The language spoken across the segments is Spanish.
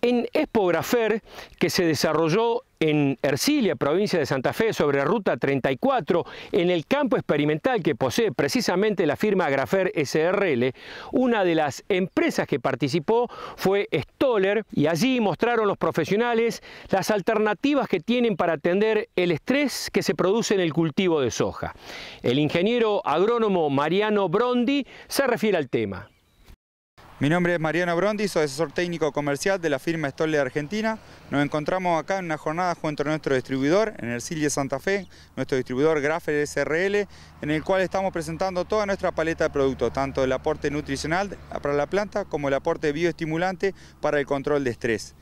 En Grafer, que se desarrolló en Ercilia, provincia de Santa Fe, sobre Ruta 34, en el campo experimental que posee precisamente la firma Grafer SRL, una de las empresas que participó fue Stoller y allí mostraron los profesionales las alternativas que tienen para atender el estrés que se produce en el cultivo de soja. El ingeniero agrónomo Mariano Brondi se refiere al tema. Mi nombre es Mariano Brondi, soy asesor técnico comercial de la firma Stolle de Argentina. Nos encontramos acá en una jornada junto a nuestro distribuidor, en el de Santa Fe, nuestro distribuidor Grafer SRL, en el cual estamos presentando toda nuestra paleta de productos, tanto el aporte nutricional para la planta como el aporte bioestimulante para el control de estrés.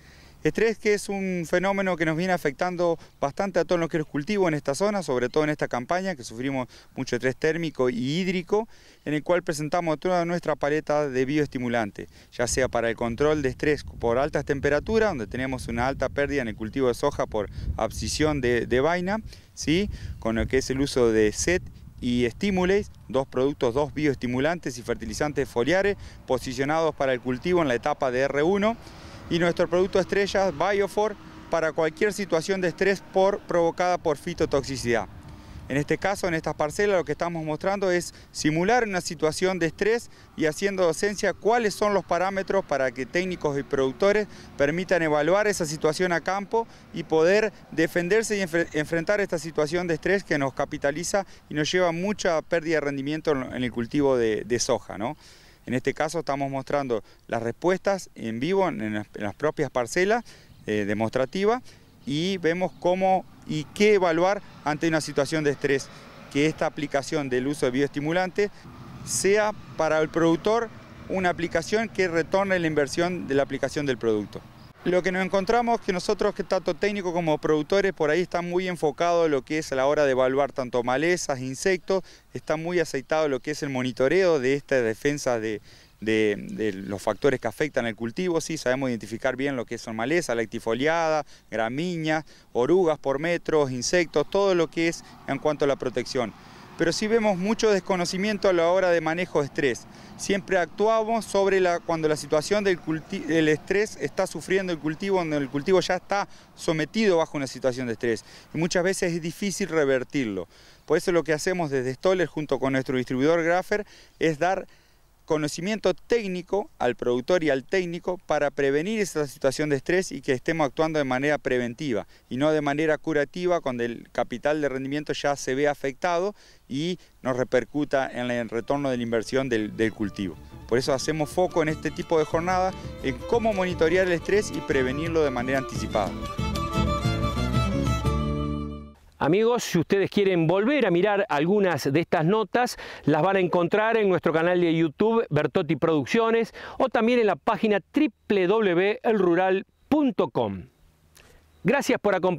Estrés que es un fenómeno que nos viene afectando bastante a todos los que los cultivos en esta zona, sobre todo en esta campaña que sufrimos mucho estrés térmico y hídrico, en el cual presentamos toda nuestra paleta de bioestimulantes, ya sea para el control de estrés por altas temperaturas, donde tenemos una alta pérdida en el cultivo de soja por abscisión de, vaina, ¿sí? con lo que es el uso de SET y Stimules, dos productos, dos bioestimulantes y fertilizantes foliares posicionados para el cultivo en la etapa de R1 y nuestro producto estrella Biofor para cualquier situación de estrés por, provocada por fitotoxicidad. En este caso, en estas parcelas, lo que estamos mostrando es simular una situación de estrés y haciendo docencia cuáles son los parámetros para que técnicos y productores permitan evaluar esa situación a campo y poder defenderse y enfrentar esta situación de estrés que nos capitaliza y nos lleva mucha pérdida de rendimiento en el cultivo de, soja. En este caso estamos mostrando las respuestas en vivo en las, propias parcelas eh, demostrativas y vemos cómo y qué evaluar ante una situación de estrés, que esta aplicación del uso de bioestimulante sea para el productor una aplicación que retorne la inversión de la aplicación del producto. Lo que nos encontramos que nosotros, que tanto técnicos como productores, por ahí están muy enfocados lo que es a la hora de evaluar tanto malezas, insectos, está muy aceitado lo que es el monitoreo de esta defensa de, los factores que afectan el cultivo, sí, sabemos identificar bien lo que son malezas, lactifoliadas, gramíneas, orugas por metros, insectos, todo lo que es en cuanto a la protección pero sí vemos mucho desconocimiento a la hora de manejo de estrés. Siempre actuamos sobre la, cuando la situación del estrés está sufriendo el cultivo, donde el cultivo ya está sometido bajo una situación de estrés. Y muchas veces es difícil revertirlo. Por eso lo que hacemos desde Stoller junto con nuestro distribuidor Grafer es dar conocimiento técnico al productor y al técnico para prevenir esa situación de estrés y que estemos actuando de manera preventiva y no de manera curativa cuando el capital de rendimiento ya se ve afectado y nos repercuta en el retorno de la inversión del, del cultivo. Por eso hacemos foco en este tipo de jornada en cómo monitorear el estrés y prevenirlo de manera anticipada. Amigos, si ustedes quieren volver a mirar algunas de estas notas, las van a encontrar en nuestro canal de YouTube Bertotti Producciones o también en la página www.elrural.com. Gracias por acompañarnos.